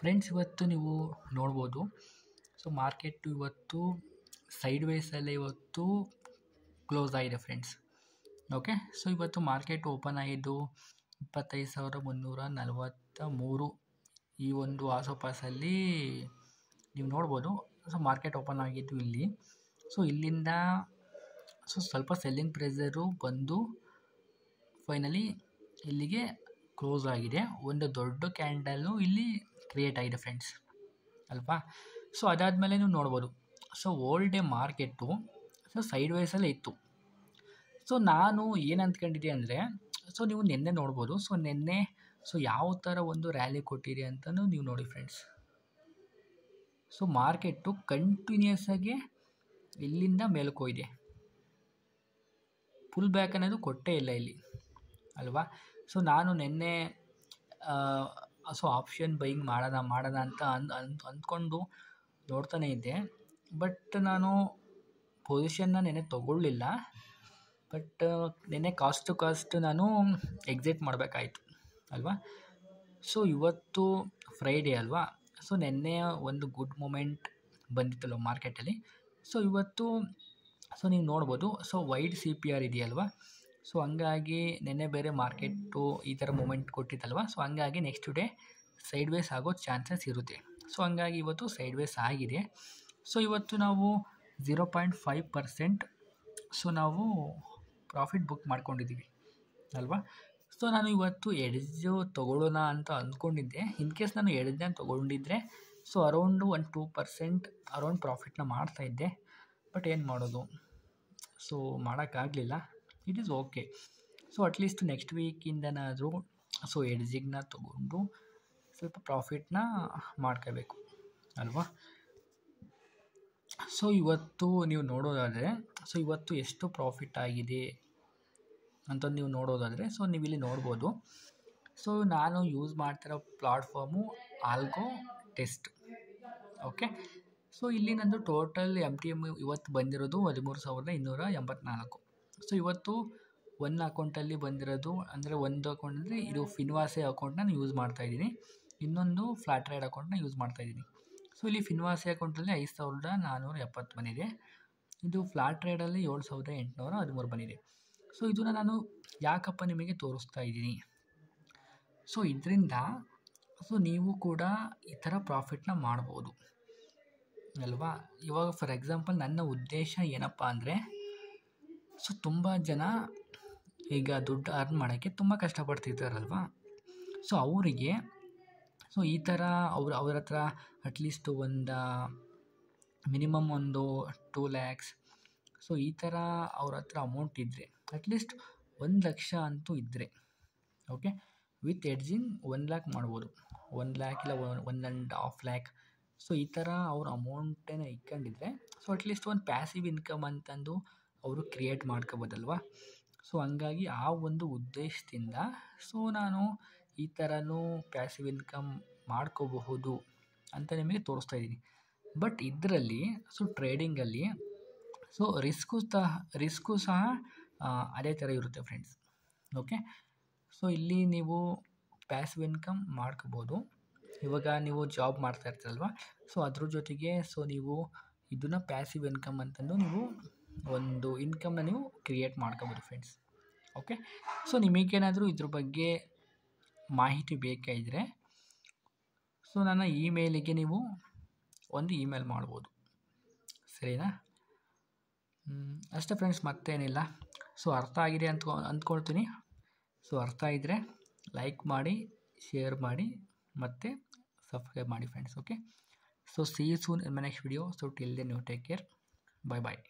friends ಇವತ್ತು ನೀವು ನೋಡ್ಬೋದು ಸೊ ಮಾರ್ಕೆಟು ಇವತ್ತು ಸೈಡ್ ವೇಸಲ್ಲೇ ಇವತ್ತು ಕ್ಲೋಸ್ ಆಗಿದೆ ಫ್ರೆಂಡ್ಸ್ ಓಕೆ ಸೊ ಇವತ್ತು ಮಾರ್ಕೆಟ್ ಓಪನ್ ಆಗಿದ್ದು ಇಪ್ಪತ್ತೈದು ಸಾವಿರದ ಮುನ್ನೂರ ನಲವತ್ತ ಮೂರು ಈ ಒಂದು ಆಸೋಪಾಸಲ್ಲಿ ನೀವು ನೋಡ್ಬೋದು ಸೊ ಮಾರ್ಕೆಟ್ ಓಪನ್ ಆಗಿದ್ದು ಇಲ್ಲಿ ಸೊ ಇಲ್ಲಿಂದ ಸೊ ಸ್ವಲ್ಪ ಸೆಲ್ಲಿಂಗ್ ಪ್ರೆಸರು ಬಂದು ಫೈನಲಿ ಇಲ್ಲಿಗೆ ಕ್ಲೋಸ್ ಆಗಿದೆ ಒಂದು ದೊಡ್ಡ ಕ್ಯಾಂಡಲ್ಲು ಇಲ್ಲಿ ಕ್ರಿಯೇಟ್ ಆಗಿದೆ ಫ್ರೆಂಡ್ಸ್ ಅಲ್ವಾ ಸೊ ಅದಾದಮೇಲೆ ನೀವು ನೋಡ್ಬೋದು so old day market so side ವೈಸಲ್ಲೇ ಇತ್ತು ಸೊ ನಾನು ಏನು ಅಂದ್ಕೊಂಡಿದ್ದೆ ಅಂದರೆ ಸೊ ನೀವು ನಿನ್ನೆ ನೋಡ್ಬೋದು ಸೊ ನಿನ್ನೆ ಸೊ ಯಾವ ಥರ ಒಂದು ರ್ಯಾಲಿ ಕೊಟ್ಟಿದೆ ಅಂತಲೂ ನೀವು ನೋಡಿ ಫ್ರೆಂಡ್ಸ್ ಸೊ ಮಾರ್ಕೆಟು ಕಂಟಿನ್ಯೂಸ್ ಆಗಿ ಇಲ್ಲಿಂದ ಮೇಲ್ಕೋಯಿದೆ ಫುಲ್ ಬ್ಯಾಕ್ ಅನ್ನೋದು ಕೊಟ್ಟೇ ಇಲ್ಲ ಇಲ್ಲಿ ಅಲ್ವಾ ಸೊ ನಾನು ನಿನ್ನೆ ಸೊ ಆಪ್ಷನ್ ಬೈಯಿಂಗ್ ಮಾಡೋಣ ಮಾಡೋಣ ಅಂತ ಅಂದ್ ಅಂದ್ ಅಂದ್ಕೊಂಡು ನೋಡ್ತಾನೆ ಇದ್ದೆ ಬಟ್ ನಾನು ಪೊಸಿಷನ್ನ ನೆನೆ ತೊಗೊಳ್ಳಿಲ್ಲ ಬಟ್ ನೆನೆ ಕಾಸ್ಟ್ ಟು ಕಾಸ್ಟ್ ನಾನು ಎಕ್ಸಿಟ್ ಮಾಡಬೇಕಾಯ್ತು ಅಲ್ವಾ ಸೊ ಇವತ್ತು ಫ್ರೈಡೇ ಅಲ್ವಾ ಸೊ ನೆನ್ನೆ ಒಂದು ಗುಡ್ ಮೂಮೆಂಟ್ ಬಂದಿತ್ತಲ್ಲ ಮಾರ್ಕೆಟಲ್ಲಿ ಸೊ ಇವತ್ತು ಸೊ ನೀವು ನೋಡ್ಬೋದು so wide C P R ಇದೆಯಲ್ವಾ ಸೊ ಹಂಗಾಗಿ ನೆನ್ನೆ ಬೇರೆ ಮಾರ್ಕೆಟು ಈ ಥರ ಮೂಮೆಂಟ್ ಕೊಟ್ಟಿತ್ತಲ್ವ ಸೊ ಹಂಗಾಗಿ ನೆಕ್ಸ್ಟ್ ಡೇ ಸೈಡ್ ವೇಸ್ ಆಗೋ ಚಾನ್ಸಸ್ ಇರುತ್ತೆ ಸೊ ಹಂಗಾಗಿ ಇವತ್ತು ಸೈಡ್ ವೇಸ್ ಆಗಿದೆ ಸೊ ಇವತ್ತು ನಾವು zero point five percent so ನಾವು ಪ್ರಾಫಿಟ್ ಬುಕ್ ಮಾಡ್ಕೊಂಡಿದ್ದೀವಿ ಅಲ್ವಾ ಸೊ ನಾನು ಇವತ್ತು ಎಡ್ಜು ತೊಗೊಳ್ಳೋಣ ಅಂತ ಅಂದ್ಕೊಂಡಿದ್ದೆ ಇನ್ ಕೇಸ್ ನಾನು ಎಡ್ಜನ್ನ ತೊಗೊಂಡಿದ್ದರೆ so around one two percent around ಪ್ರಾಫಿಟ್ನ ಮಾಡ್ತಾಯಿದ್ದೆ ಬಟ್ ಏನು ಮಾಡೋದು ಸೊ ಮಾಡೋಕ್ಕಾಗಲಿಲ್ಲ it is okay so at least next ವೀಕಿಂದನಾದರೂ ಸೊ ಎಡ್ಜಿಗ್ನ ತೊಗೊಂಡು ಸ್ವಲ್ಪ ಪ್ರಾಫಿಟ್ನ ಮಾಡ್ಕೋಬೇಕು ಅಲ್ವಾ ಸೊ ಇವತ್ತು ನೀವು ನೋಡೋದಾದರೆ ಸೊ ಇವತ್ತು ಎಷ್ಟು ಪ್ರಾಫಿಟ್ ಆಗಿದೆ ಅಂತ ನೀವು ನೋಡೋದಾದರೆ ಸೊ ನೀವು ಇಲ್ಲಿ ನೋಡ್ಬೋದು ಸೊ ನಾನು ಯೂಸ್ ಮಾಡ್ತಿರೋ platform algo test okay so ಇಲ್ಲಿ ನಂದು ಟೋಟಲ್ ಎಮ್ ಟಿ ಎಮ್ ಇವತ್ತು ಬಂದಿರೋದು ಹದಿಮೂರು ಸಾವಿರದ ಇನ್ನೂರ ಎಂಬತ್ತ್ನಾಲ್ಕು ಸೊ ಇವತ್ತು ಒಂದು ಅಕೌಂಟಲ್ಲಿ ಬಂದಿರೋದು ಅಂದರೆ ಒಂದು ಅಕೌಂಟ್ ಅಂದರೆ ಇದು ಫಿನ್ವಾಸೆ ಅಕೌಂಟ್ನ ನಾನು ಯೂಸ್ ಮಾಡ್ತಾಯಿದ್ದೀನಿ ಇನ್ನೊಂದು ಫ್ಲಾಟ್ ರೈಡ್ ಅಕೌಂಟ್ನ ಯೂಸ್ ಮಾಡ್ತಾಯಿದ್ದೀನಿ ಸೊ ಇಲ್ಲಿ ಫಿನ್ವಾಸೆ ಅಕೌಂಟಲ್ಲಿ ಐದು ಸಾವಿರದ ನಾನ್ನೂರ ಎಪ್ಪತ್ತು ಬಂದಿದೆ ಇದು ಫ್ಲಾಟ್ ರೈಡಲ್ಲಿ ಏಳು ಸಾವಿರದ ಎಂಟುನೂರ ಹದಿಮೂರು ಬಂದಿದೆ ಸೊ ಇದನ್ನು ನಾನು ಯಾಕಪ್ಪ ನಿಮಗೆ ತೋರಿಸ್ತಾ ಇದ್ದೀನಿ ಸೊ ಇದರಿಂದ ಸೊ ನೀವು ಕೂಡ ಈ ಥರ ಪ್ರಾಫಿಟ್ನ ಮಾಡ್ಬೋದು ಅಲ್ವಾ ಇವಾಗ ಫಾರ್ ಎಕ್ಸಾಂಪಲ್ ನನ್ನ ಉದ್ದೇಶ ಏನಪ್ಪ ಅಂದರೆ ಸೊ ತುಂಬ ಜನ ಈಗ ದುಡ್ಡು ಅರ್ನ್ ಮಾಡೋಕ್ಕೆ ತುಂಬ ಕಷ್ಟಪಡ್ತಿದ್ದಾರಲ್ವಾ ಸೊ ಅವರಿಗೆ ಸೊ ಈ ಥರ ಅವ್ರ ಅವ್ರ ಹತ್ರ ಅಟ್ಲೀಸ್ಟ್ ಒಂದು ಮಿನಿಮಮ್ ಒಂದು ಟೂ ಲ್ಯಾಕ್ಸ್ ಸೊ ಈ ಥರ ಅವ್ರ ಹತ್ರ ಅಮೌಂಟ್ ಇದ್ದರೆ ಅಟ್ಲೀಸ್ಟ್ ಒಂದು ಲಕ್ಷ ಅಂತೂ ಇದ್ದರೆ okay with hedging one lakh ಮಾಡ್ಬೋದು ಒನ್ ಲ್ಯಾಕ್ ಇಲ್ಲ one and half lakh so ಈ ಥರ ಅವ್ರ ಅಮೌಂಟೇನೆ ಇಟ್ಕೊಂಡಿದ್ರೆ ಸೊ ಅಟ್ಲೀಸ್ಟ್ ಒಂದು ಪ್ಯಾಸಿವ್ ಇನ್ಕಮ್ ಅಂತಂದು ಅವರು ಕ್ರಿಯೇಟ್ ಮಾಡ್ಕೋಬೋದಲ್ವಾ ಸೊ ಹಂಗಾಗಿ ಆ ಒಂದು ಉದ್ದೇಶದಿಂದ ಸೊ ನಾನು ಈ ಥರನೂ ಪ್ಯಾಸಿವ್ ಇನ್ಕಮ್ ಮಾಡ್ಕೋಬಹುದು ಅಂತ ನಿಮಗೆ ತೋರಿಸ್ತಾ ಇದ್ದೀನಿ ಬಟ್ ಇದರಲ್ಲಿ ಸೊ ಟ್ರೇಡಿಂಗಲ್ಲಿ ಸೊ ರಿಸ್ಕು ಸಹ ರಿಸ್ಕು ಸಹ ಅದೇ ಥರ ಇರುತ್ತೆ ಫ್ರೆಂಡ್ಸ್ ಓಕೆ ಸೊ ಇಲ್ಲಿ ನೀವು ಪ್ಯಾಸಿವ್ ಇನ್ಕಮ್ ಮಾಡ್ಕೋಬೋದು ಇವಾಗ ನೀವು ಜಾಬ್ ಮಾಡ್ತಾ ಇರ್ತೀರಲ್ವ ಸೊ ಅದ್ರ ಜೊತೆಗೆ ಸೊ ನೀವು ಇದನ್ನು ಪ್ಯಾಸಿವ್ ಇನ್ಕಮ್ ಅಂತಂದು ನೀವು ಒಂದು ಇನ್ಕಮ್ನ ನೀವು ಕ್ರಿಯೇಟ್ ಮಾಡ್ಕೋಬೋದು ಫ್ರೆಂಡ್ಸ್ ಓಕೆ ಸೊ ನಿಮಗೇನಾದರೂ ಇದ್ರ ಬಗ್ಗೆ ಮಾಹಿತಿ ಇದ್ದರೆ ಸೊ ನನ್ನ ಇಮೇಲಿಗೆ ನೀವು ಒಂದು ಇಮೇಲ್ ಮಾಡ್ಬೋದು ಸರಿನಾ ಅಷ್ಟೇ ಫ್ರೆಂಡ್ಸ್ ಮತ್ತೇನಿಲ್ಲ ಸೊ ಅರ್ಥ ಆಗಿದೆ ಅಂತ ಅಂದ್ಕೊಳ್ತೀನಿ ಸೊ ಅರ್ಥ ಇದ್ದರೆ ಲೈಕ್ ಮಾಡಿ ಶೇರ್ ಮಾಡಿ ಮತ್ತು ಸಬ್ಸ್ಕ್ರೈಬ್ ಮಾಡಿ friends okay so see soon in my next video so till then you take care bye bye